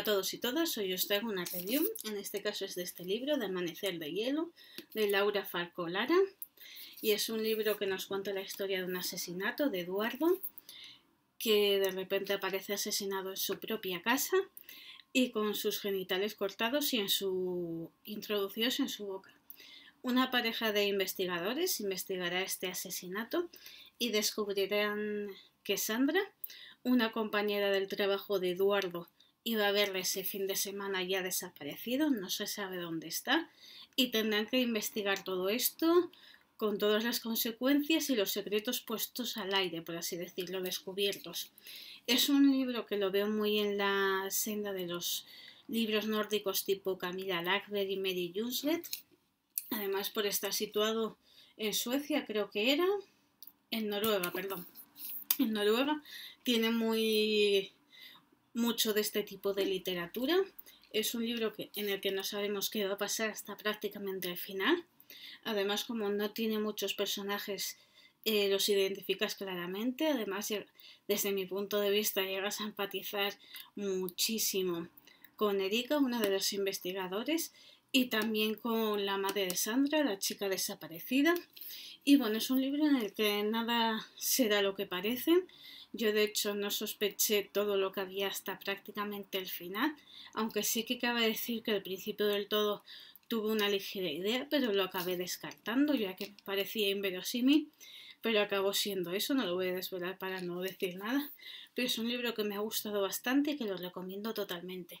a todos y todas, hoy os traigo una en este caso es de este libro, de Amanecer de Hielo, de Laura Falco Lara, y es un libro que nos cuenta la historia de un asesinato de Eduardo, que de repente aparece asesinado en su propia casa y con sus genitales cortados y en su... introducidos en su boca. Una pareja de investigadores investigará este asesinato y descubrirán que Sandra, una compañera del trabajo de Eduardo, iba a verle ese fin de semana ya desaparecido, no se sabe dónde está, y tendrán que investigar todo esto con todas las consecuencias y los secretos puestos al aire, por así decirlo, descubiertos. Es un libro que lo veo muy en la senda de los libros nórdicos tipo Camila Lackberg y Mary Jungslet, además por estar situado en Suecia, creo que era, en Noruega, perdón, en Noruega, tiene muy mucho de este tipo de literatura. Es un libro que, en el que no sabemos qué va a pasar hasta prácticamente el final. Además, como no tiene muchos personajes, eh, los identificas claramente. Además, desde mi punto de vista, llegas a empatizar muchísimo con Erika, una de los investigadores, y también con la madre de Sandra, la chica desaparecida. Y bueno, es un libro en el que nada será lo que parece. Yo de hecho no sospeché todo lo que había hasta prácticamente el final, aunque sí que cabe decir que al principio del todo tuve una ligera idea, pero lo acabé descartando ya que parecía inverosímil, pero acabó siendo eso, no lo voy a desvelar para no decir nada, pero es un libro que me ha gustado bastante y que lo recomiendo totalmente.